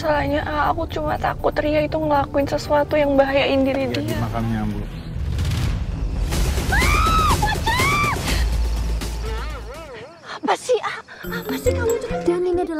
masalahnya ah, aku cuma takut Ria itu ngelakuin sesuatu yang bahayain diri ya, dia. Makamnya, Bu. Apa sih, Apa sih kamu?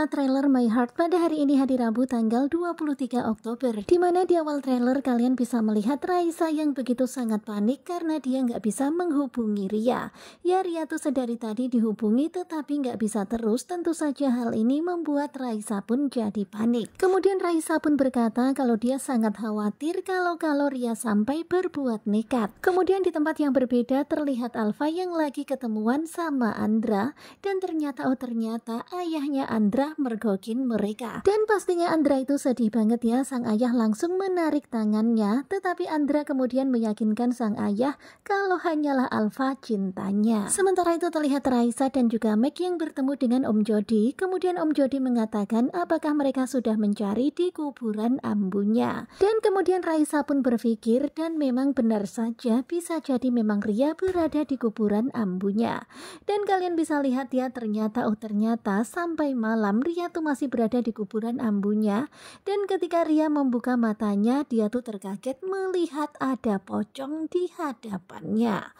adalah trailer My Heart pada hari ini hari Rabu tanggal 23 Oktober di mana di awal trailer kalian bisa melihat Raisa yang begitu sangat panik karena dia nggak bisa menghubungi Ria. Ya Ria tuh sedari tadi dihubungi tetapi nggak bisa terus tentu saja hal ini membuat Raisa pun jadi panik. Kemudian Raisa pun berkata kalau dia sangat khawatir kalau-kalau Ria sampai berbuat nekat. Kemudian di tempat yang berbeda terlihat Alfa yang lagi ketemuan sama Andra dan ternyata oh ternyata ayahnya Andra malah mergokin mereka. Dan pastinya Andra itu sedih banget ya, sang ayah langsung menarik tangannya, tetapi Andra kemudian meyakinkan sang ayah kalau hanyalah Alfa cintanya. Sementara itu terlihat Raisa dan juga Meg yang bertemu dengan Om Jody, kemudian Om Jody mengatakan apakah mereka sudah mencari di kuburan ambunya. Dan kemudian Raisa pun berpikir dan memang benar saja bisa jadi memang Ria berada di kuburan ambunya. Dan kalian bisa lihat ya ternyata oh ternyata sampai malam Ria tuh masih berada di kuburan ambunya dan ketika Ria membuka matanya dia tuh terkaget melihat ada pocong di hadapannya.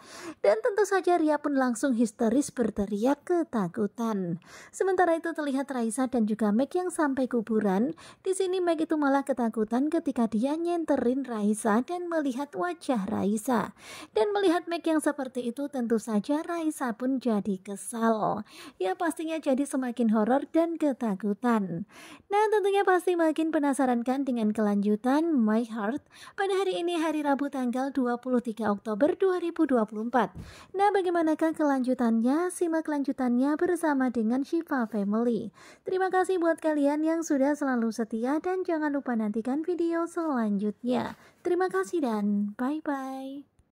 Dan tentu saja Ria pun langsung histeris berteriak ketakutan. Sementara itu terlihat Raisa dan juga Meg yang sampai kuburan. Di sini Meg itu malah ketakutan ketika dia nyenterin Raisa dan melihat wajah Raisa. Dan melihat Meg yang seperti itu tentu saja Raisa pun jadi kesal. Ya pastinya jadi semakin horor dan ke ketakutan. Nah tentunya pasti makin penasaran kan dengan kelanjutan My Heart pada hari ini hari Rabu tanggal 23 Oktober 2024. Nah bagaimanakah kelanjutannya? Simak kelanjutannya bersama dengan Shiva Family. Terima kasih buat kalian yang sudah selalu setia dan jangan lupa nantikan video selanjutnya. Terima kasih dan bye-bye.